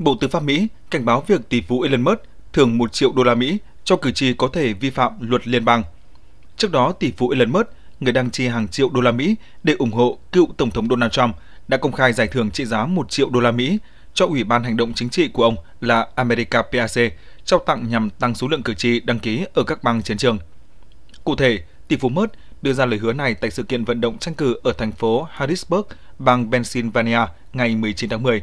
Bộ Tư pháp Mỹ cảnh báo việc tỷ phú Elon Musk thưởng 1 triệu đô la Mỹ cho cử tri có thể vi phạm luật liên bang. Trước đó, tỷ phú Elon Musk, người đang chi hàng triệu đô la Mỹ để ủng hộ cựu Tổng thống Donald Trump, đã công khai giải thưởng trị giá 1 triệu đô la Mỹ cho Ủy ban Hành động Chính trị của ông là America PAC, trao tặng nhằm tăng số lượng cử tri đăng ký ở các bang chiến trường. Cụ thể, tỷ phú Musk đưa ra lời hứa này tại sự kiện vận động tranh cử ở thành phố Harrisburg, bang Pennsylvania ngày 19 tháng 10.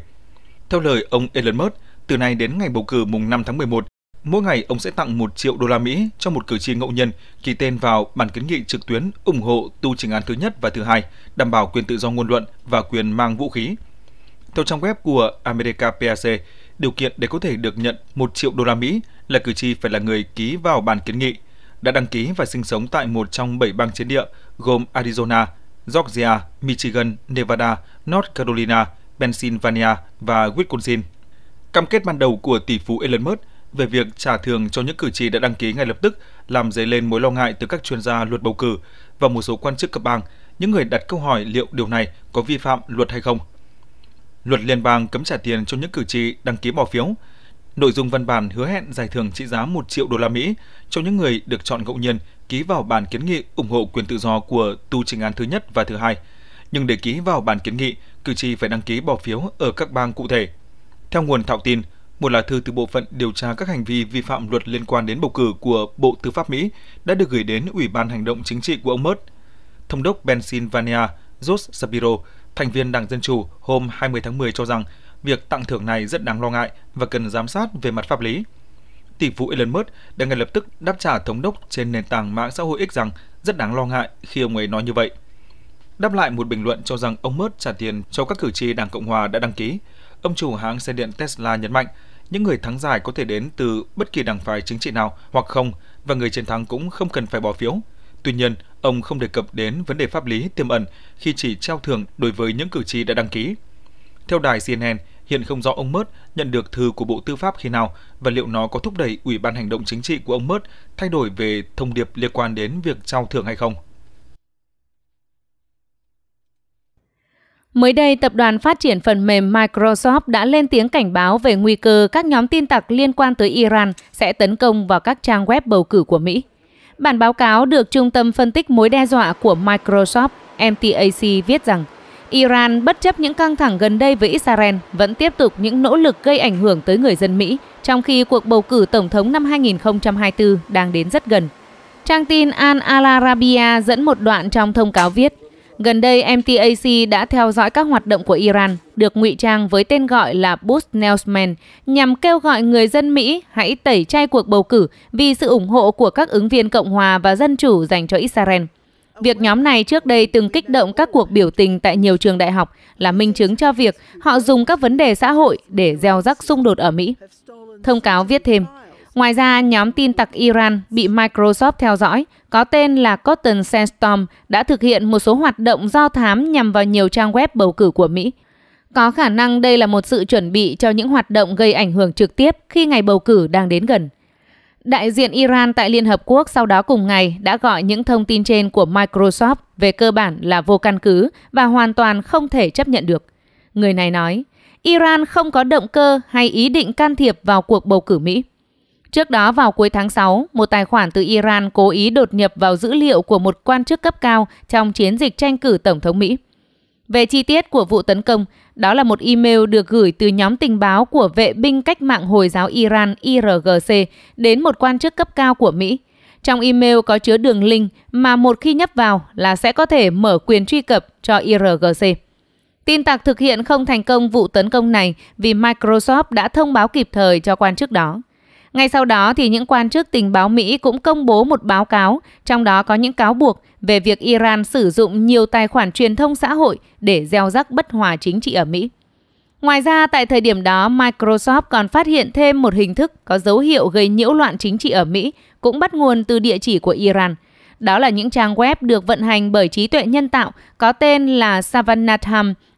Theo lời ông Elon Musk, từ nay đến ngày bầu cử mùng 5 tháng 11, mỗi ngày ông sẽ tặng 1 triệu đô la Mỹ cho một cử tri ngẫu nhân ký tên vào bản kiến nghị trực tuyến ủng hộ tu trình án thứ nhất và thứ hai, đảm bảo quyền tự do ngôn luận và quyền mang vũ khí. Theo trang web của America PAC, điều kiện để có thể được nhận 1 triệu đô la Mỹ là cử tri phải là người ký vào bản kiến nghị, đã đăng ký và sinh sống tại một trong 7 bang chiến địa gồm Arizona, Georgia, Michigan, Nevada, North Carolina, Pennsylvania và Wisconsin. Cam kết ban đầu của tỷ phú Elon Musk về việc trả thưởng cho những cử tri đã đăng ký ngay lập tức làm dấy lên mối lo ngại từ các chuyên gia luật bầu cử và một số quan chức cấp bang, những người đặt câu hỏi liệu điều này có vi phạm luật hay không. Luật liên bang cấm trả tiền cho những cử tri đăng ký bỏ phiếu. Nội dung văn bản hứa hẹn giải thưởng trị giá 1 triệu đô la Mỹ cho những người được chọn ngẫu nhiên ký vào bản kiến nghị ủng hộ quyền tự do của tu trình án thứ nhất và thứ hai – nhưng để ký vào bản kiến nghị, cử tri phải đăng ký bỏ phiếu ở các bang cụ thể. Theo nguồn thạo tin, một lá thư từ bộ phận điều tra các hành vi vi phạm luật liên quan đến bầu cử của Bộ Tư pháp Mỹ đã được gửi đến Ủy ban Hành động Chính trị của ông Mert. Thống đốc Pennsylvania Josh Shapiro, thành viên Đảng Dân Chủ, hôm 20 tháng 10 cho rằng việc tặng thưởng này rất đáng lo ngại và cần giám sát về mặt pháp lý. Tỷ phú Elon Musk đã ngay lập tức đáp trả thống đốc trên nền tảng mạng xã hội X rằng rất đáng lo ngại khi ông ấy nói như vậy. Đáp lại một bình luận cho rằng ông Musk trả tiền cho các cử tri Đảng Cộng Hòa đã đăng ký, ông chủ hãng xe điện Tesla nhấn mạnh những người thắng giải có thể đến từ bất kỳ đảng phái chính trị nào hoặc không và người chiến thắng cũng không cần phải bỏ phiếu. Tuy nhiên, ông không đề cập đến vấn đề pháp lý tiềm ẩn khi chỉ trao thưởng đối với những cử tri đã đăng ký. Theo đài CNN, hiện không rõ ông Mớt nhận được thư của Bộ Tư pháp khi nào và liệu nó có thúc đẩy Ủy ban Hành động Chính trị của ông Mớt thay đổi về thông điệp liên quan đến việc trao thưởng hay không. Mới đây, tập đoàn phát triển phần mềm Microsoft đã lên tiếng cảnh báo về nguy cơ các nhóm tin tặc liên quan tới Iran sẽ tấn công vào các trang web bầu cử của Mỹ. Bản báo cáo được Trung tâm Phân tích Mối đe dọa của Microsoft MTAC viết rằng Iran, bất chấp những căng thẳng gần đây với Israel, vẫn tiếp tục những nỗ lực gây ảnh hưởng tới người dân Mỹ, trong khi cuộc bầu cử tổng thống năm 2024 đang đến rất gần. Trang tin al Arabiya dẫn một đoạn trong thông cáo viết – Gần đây, MTAC đã theo dõi các hoạt động của Iran, được ngụy trang với tên gọi là Bush Nelsman, nhằm kêu gọi người dân Mỹ hãy tẩy chay cuộc bầu cử vì sự ủng hộ của các ứng viên Cộng hòa và Dân chủ dành cho Israel. Việc nhóm này trước đây từng kích động các cuộc biểu tình tại nhiều trường đại học là minh chứng cho việc họ dùng các vấn đề xã hội để gieo rắc xung đột ở Mỹ. Thông cáo viết thêm, Ngoài ra, nhóm tin tặc Iran bị Microsoft theo dõi, có tên là Cotton Sandstorm, đã thực hiện một số hoạt động do thám nhằm vào nhiều trang web bầu cử của Mỹ. Có khả năng đây là một sự chuẩn bị cho những hoạt động gây ảnh hưởng trực tiếp khi ngày bầu cử đang đến gần. Đại diện Iran tại Liên Hợp Quốc sau đó cùng ngày đã gọi những thông tin trên của Microsoft về cơ bản là vô căn cứ và hoàn toàn không thể chấp nhận được. Người này nói, Iran không có động cơ hay ý định can thiệp vào cuộc bầu cử Mỹ. Trước đó vào cuối tháng 6, một tài khoản từ Iran cố ý đột nhập vào dữ liệu của một quan chức cấp cao trong chiến dịch tranh cử Tổng thống Mỹ. Về chi tiết của vụ tấn công, đó là một email được gửi từ nhóm tình báo của vệ binh cách mạng Hồi giáo Iran IRGC đến một quan chức cấp cao của Mỹ. Trong email có chứa đường link mà một khi nhấp vào là sẽ có thể mở quyền truy cập cho IRGC. Tin tặc thực hiện không thành công vụ tấn công này vì Microsoft đã thông báo kịp thời cho quan chức đó. Ngay sau đó thì những quan chức tình báo Mỹ cũng công bố một báo cáo, trong đó có những cáo buộc về việc Iran sử dụng nhiều tài khoản truyền thông xã hội để gieo rắc bất hòa chính trị ở Mỹ. Ngoài ra, tại thời điểm đó, Microsoft còn phát hiện thêm một hình thức có dấu hiệu gây nhiễu loạn chính trị ở Mỹ, cũng bắt nguồn từ địa chỉ của Iran. Đó là những trang web được vận hành bởi trí tuệ nhân tạo có tên là Savannah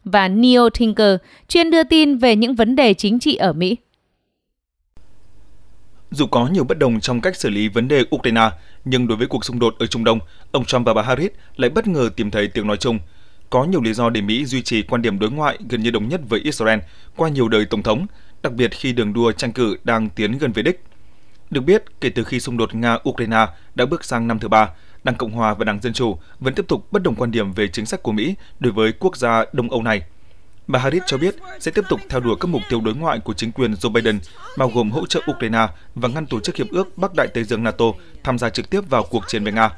và Neo Tinker, chuyên đưa tin về những vấn đề chính trị ở Mỹ. Dù có nhiều bất đồng trong cách xử lý vấn đề Ukraine, nhưng đối với cuộc xung đột ở Trung Đông, ông Trump và bà Harris lại bất ngờ tìm thấy tiếng nói chung. Có nhiều lý do để Mỹ duy trì quan điểm đối ngoại gần như đồng nhất với Israel qua nhiều đời tổng thống, đặc biệt khi đường đua tranh cử đang tiến gần về đích. Được biết, kể từ khi xung đột Nga-Ukraine đã bước sang năm thứ ba, Đảng Cộng hòa và Đảng Dân Chủ vẫn tiếp tục bất đồng quan điểm về chính sách của Mỹ đối với quốc gia Đông Âu này. Bà Harris cho biết sẽ tiếp tục theo đuổi các mục tiêu đối ngoại của chính quyền Joe Biden, bao gồm hỗ trợ Ukraine và ngăn tổ chức Hiệp ước Bắc Đại Tây Dương NATO tham gia trực tiếp vào cuộc chiến với Nga.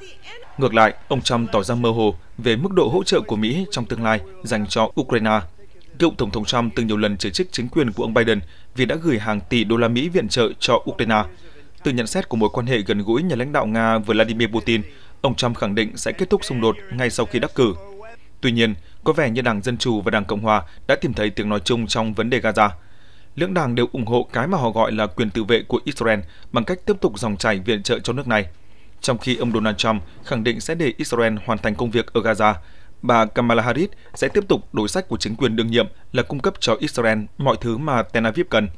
Ngược lại, ông Trump tỏ ra mơ hồ về mức độ hỗ trợ của Mỹ trong tương lai dành cho Ukraine. Cựu Tổng thống Trump từng nhiều lần chỉ trích chính quyền của ông Biden vì đã gửi hàng tỷ đô la Mỹ viện trợ cho Ukraine. Từ nhận xét của mối quan hệ gần gũi nhà lãnh đạo Nga Vladimir Putin, ông Trump khẳng định sẽ kết thúc xung đột ngay sau khi đắc cử. Tuy nhiên, có vẻ như Đảng Dân Chủ và Đảng Cộng Hòa đã tìm thấy tiếng nói chung trong vấn đề Gaza. Lưỡng đảng đều ủng hộ cái mà họ gọi là quyền tự vệ của Israel bằng cách tiếp tục dòng chảy viện trợ cho nước này. Trong khi ông Donald Trump khẳng định sẽ để Israel hoàn thành công việc ở Gaza, bà Kamala Harris sẽ tiếp tục đối sách của chính quyền đương nhiệm là cung cấp cho Israel mọi thứ mà Tel Aviv cần.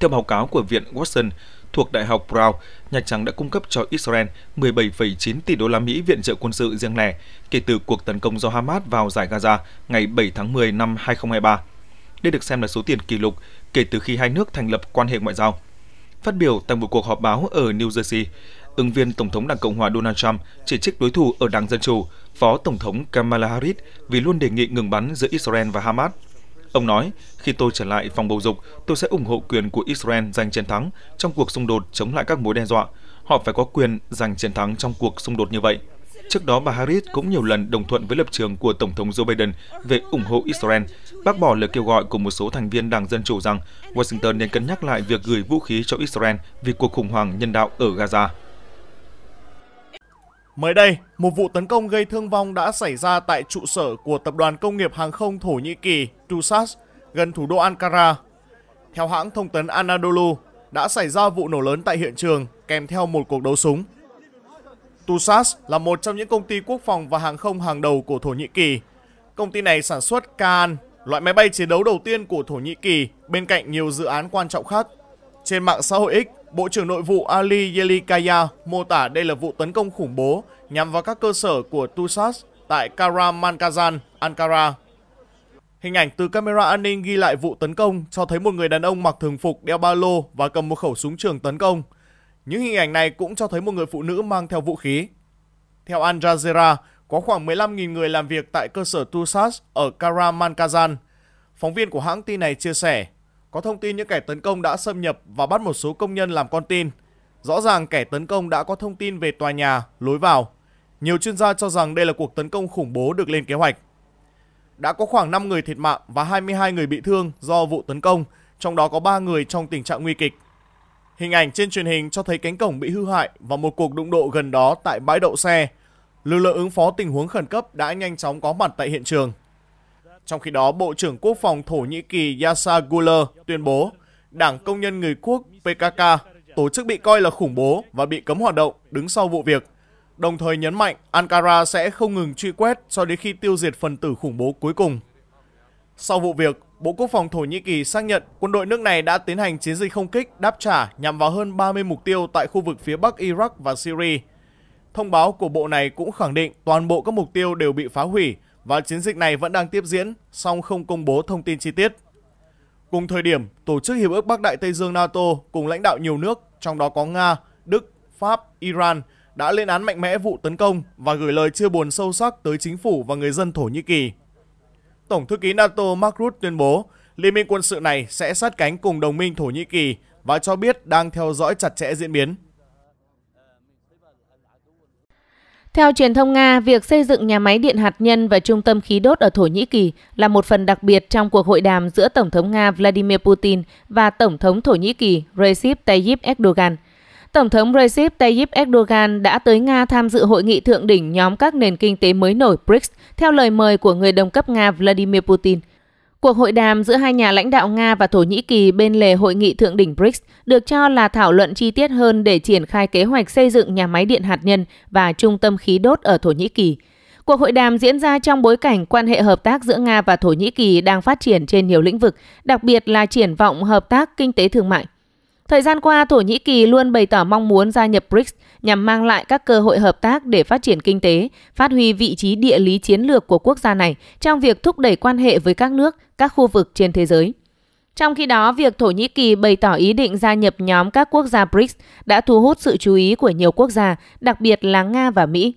Theo báo cáo của Viện Watson, thuộc Đại học Brown, Nhà Trắng đã cung cấp cho Israel 17,9 tỷ đô la Mỹ viện trợ quân sự riêng lẻ kể từ cuộc tấn công do Hamas vào giải Gaza ngày 7 tháng 10 năm 2023. Đây được xem là số tiền kỷ lục kể từ khi hai nước thành lập quan hệ ngoại giao. Phát biểu tại một cuộc họp báo ở New Jersey, ứng viên Tổng thống Đảng Cộng hòa Donald Trump chỉ trích đối thủ ở Đảng Dân Chủ, Phó Tổng thống Kamala Harris vì luôn đề nghị ngừng bắn giữa Israel và Hamas Ông nói, khi tôi trở lại phòng bầu dục, tôi sẽ ủng hộ quyền của Israel giành chiến thắng trong cuộc xung đột chống lại các mối đe dọa. Họ phải có quyền giành chiến thắng trong cuộc xung đột như vậy. Trước đó, bà Harris cũng nhiều lần đồng thuận với lập trường của Tổng thống Joe Biden về ủng hộ Israel, bác bỏ lời kêu gọi của một số thành viên Đảng Dân Chủ rằng Washington nên cân nhắc lại việc gửi vũ khí cho Israel vì cuộc khủng hoảng nhân đạo ở Gaza. Mới đây, một vụ tấn công gây thương vong đã xảy ra tại trụ sở của Tập đoàn Công nghiệp Hàng không Thổ Nhĩ Kỳ TUSAS gần thủ đô Ankara. Theo hãng thông tấn Anadolu, đã xảy ra vụ nổ lớn tại hiện trường kèm theo một cuộc đấu súng. TUSAS là một trong những công ty quốc phòng và hàng không hàng đầu của Thổ Nhĩ Kỳ. Công ty này sản xuất Kaan, loại máy bay chiến đấu đầu tiên của Thổ Nhĩ Kỳ bên cạnh nhiều dự án quan trọng khác. Trên mạng xã hội X, Bộ trưởng Nội vụ Ali Yelikaya mô tả đây là vụ tấn công khủng bố nhằm vào các cơ sở của Tusas tại Karamankajan, Ankara. Hình ảnh từ camera an ninh ghi lại vụ tấn công cho thấy một người đàn ông mặc thường phục đeo ba lô và cầm một khẩu súng trường tấn công. Những hình ảnh này cũng cho thấy một người phụ nữ mang theo vũ khí. Theo Al Jazeera, có khoảng 15.000 người làm việc tại cơ sở Tusas ở Karamankajan. Phóng viên của hãng tin này chia sẻ, có thông tin những kẻ tấn công đã xâm nhập và bắt một số công nhân làm con tin. Rõ ràng kẻ tấn công đã có thông tin về tòa nhà, lối vào. Nhiều chuyên gia cho rằng đây là cuộc tấn công khủng bố được lên kế hoạch. Đã có khoảng 5 người thiệt mạng và 22 người bị thương do vụ tấn công, trong đó có 3 người trong tình trạng nguy kịch. Hình ảnh trên truyền hình cho thấy cánh cổng bị hư hại và một cuộc đụng độ gần đó tại bãi đậu xe. Lực lượng ứng phó tình huống khẩn cấp đã nhanh chóng có mặt tại hiện trường. Trong khi đó, Bộ trưởng Quốc phòng Thổ Nhĩ Kỳ Yasa Guler tuyên bố Đảng Công nhân Người Quốc PKK, tổ chức bị coi là khủng bố và bị cấm hoạt động đứng sau vụ việc, đồng thời nhấn mạnh Ankara sẽ không ngừng truy quét cho đến khi tiêu diệt phần tử khủng bố cuối cùng. Sau vụ việc, Bộ Quốc phòng Thổ Nhĩ Kỳ xác nhận quân đội nước này đã tiến hành chiến dịch không kích đáp trả nhằm vào hơn 30 mục tiêu tại khu vực phía bắc Iraq và Syria. Thông báo của bộ này cũng khẳng định toàn bộ các mục tiêu đều bị phá hủy và chiến dịch này vẫn đang tiếp diễn, song không công bố thông tin chi tiết. Cùng thời điểm, Tổ chức Hiệp ước Bắc Đại Tây Dương NATO cùng lãnh đạo nhiều nước, trong đó có Nga, Đức, Pháp, Iran, đã lên án mạnh mẽ vụ tấn công và gửi lời chia buồn sâu sắc tới chính phủ và người dân Thổ Nhĩ Kỳ. Tổng thư ký NATO Mark Rutte tuyên bố, liên minh quân sự này sẽ sát cánh cùng đồng minh Thổ Nhĩ Kỳ và cho biết đang theo dõi chặt chẽ diễn biến. Theo truyền thông Nga, việc xây dựng nhà máy điện hạt nhân và trung tâm khí đốt ở Thổ Nhĩ Kỳ là một phần đặc biệt trong cuộc hội đàm giữa Tổng thống Nga Vladimir Putin và Tổng thống Thổ Nhĩ Kỳ Recep Tayyip Erdogan. Tổng thống Recep Tayyip Erdogan đã tới Nga tham dự hội nghị thượng đỉnh nhóm các nền kinh tế mới nổi BRICS theo lời mời của người đồng cấp Nga Vladimir Putin – Cuộc hội đàm giữa hai nhà lãnh đạo Nga và Thổ Nhĩ Kỳ bên lề hội nghị thượng đỉnh BRICS được cho là thảo luận chi tiết hơn để triển khai kế hoạch xây dựng nhà máy điện hạt nhân và trung tâm khí đốt ở Thổ Nhĩ Kỳ. Cuộc hội đàm diễn ra trong bối cảnh quan hệ hợp tác giữa Nga và Thổ Nhĩ Kỳ đang phát triển trên nhiều lĩnh vực, đặc biệt là triển vọng hợp tác kinh tế thương mại. Thời gian qua, Thổ Nhĩ Kỳ luôn bày tỏ mong muốn gia nhập BRICS nhằm mang lại các cơ hội hợp tác để phát triển kinh tế, phát huy vị trí địa lý chiến lược của quốc gia này trong việc thúc đẩy quan hệ với các nước các khu vực trên thế giới. Trong khi đó, việc Thổ Nhĩ Kỳ bày tỏ ý định gia nhập nhóm các quốc gia BRICS đã thu hút sự chú ý của nhiều quốc gia, đặc biệt là Nga và Mỹ.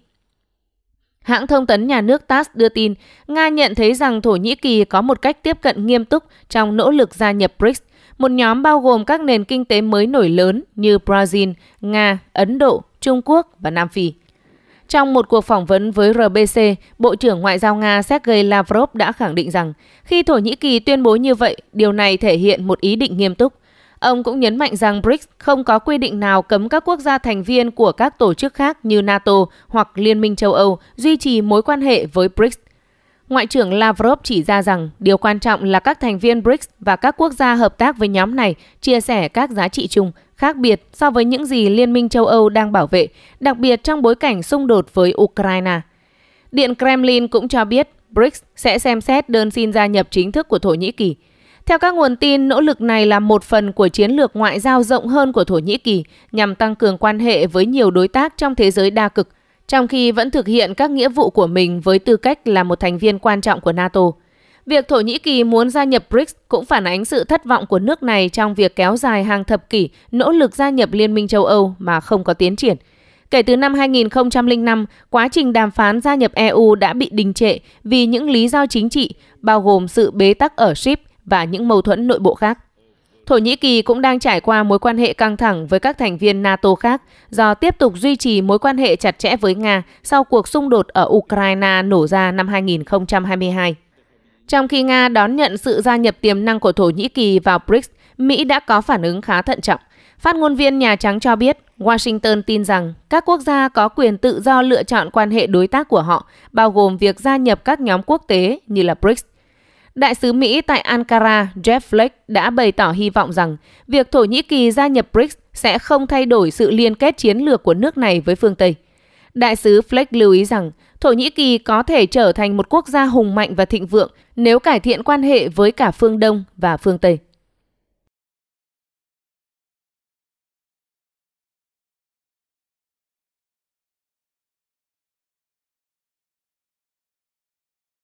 Hãng thông tấn nhà nước TASS đưa tin, Nga nhận thấy rằng Thổ Nhĩ Kỳ có một cách tiếp cận nghiêm túc trong nỗ lực gia nhập BRICS, một nhóm bao gồm các nền kinh tế mới nổi lớn như Brazil, Nga, Ấn Độ, Trung Quốc và Nam Phi. Trong một cuộc phỏng vấn với RBC, Bộ trưởng Ngoại giao Nga Sergei Lavrov đã khẳng định rằng khi Thổ Nhĩ Kỳ tuyên bố như vậy, điều này thể hiện một ý định nghiêm túc. Ông cũng nhấn mạnh rằng BRICS không có quy định nào cấm các quốc gia thành viên của các tổ chức khác như NATO hoặc Liên minh châu Âu duy trì mối quan hệ với BRICS Ngoại trưởng Lavrov chỉ ra rằng điều quan trọng là các thành viên BRICS và các quốc gia hợp tác với nhóm này chia sẻ các giá trị chung khác biệt so với những gì Liên minh châu Âu đang bảo vệ, đặc biệt trong bối cảnh xung đột với Ukraine. Điện Kremlin cũng cho biết BRICS sẽ xem xét đơn xin gia nhập chính thức của Thổ Nhĩ Kỳ. Theo các nguồn tin, nỗ lực này là một phần của chiến lược ngoại giao rộng hơn của Thổ Nhĩ Kỳ nhằm tăng cường quan hệ với nhiều đối tác trong thế giới đa cực – trong khi vẫn thực hiện các nghĩa vụ của mình với tư cách là một thành viên quan trọng của NATO. Việc Thổ Nhĩ Kỳ muốn gia nhập BRICS cũng phản ánh sự thất vọng của nước này trong việc kéo dài hàng thập kỷ nỗ lực gia nhập Liên minh châu Âu mà không có tiến triển. Kể từ năm 2005, quá trình đàm phán gia nhập EU đã bị đình trệ vì những lý do chính trị, bao gồm sự bế tắc ở ship và những mâu thuẫn nội bộ khác. Thổ Nhĩ Kỳ cũng đang trải qua mối quan hệ căng thẳng với các thành viên NATO khác do tiếp tục duy trì mối quan hệ chặt chẽ với Nga sau cuộc xung đột ở Ukraine nổ ra năm 2022. Trong khi Nga đón nhận sự gia nhập tiềm năng của Thổ Nhĩ Kỳ vào BRICS, Mỹ đã có phản ứng khá thận trọng. Phát ngôn viên Nhà Trắng cho biết, Washington tin rằng các quốc gia có quyền tự do lựa chọn quan hệ đối tác của họ, bao gồm việc gia nhập các nhóm quốc tế như là BRICS Đại sứ Mỹ tại Ankara Jeff Flake đã bày tỏ hy vọng rằng việc Thổ Nhĩ Kỳ gia nhập BRICS sẽ không thay đổi sự liên kết chiến lược của nước này với phương Tây. Đại sứ Flake lưu ý rằng Thổ Nhĩ Kỳ có thể trở thành một quốc gia hùng mạnh và thịnh vượng nếu cải thiện quan hệ với cả phương Đông và phương Tây.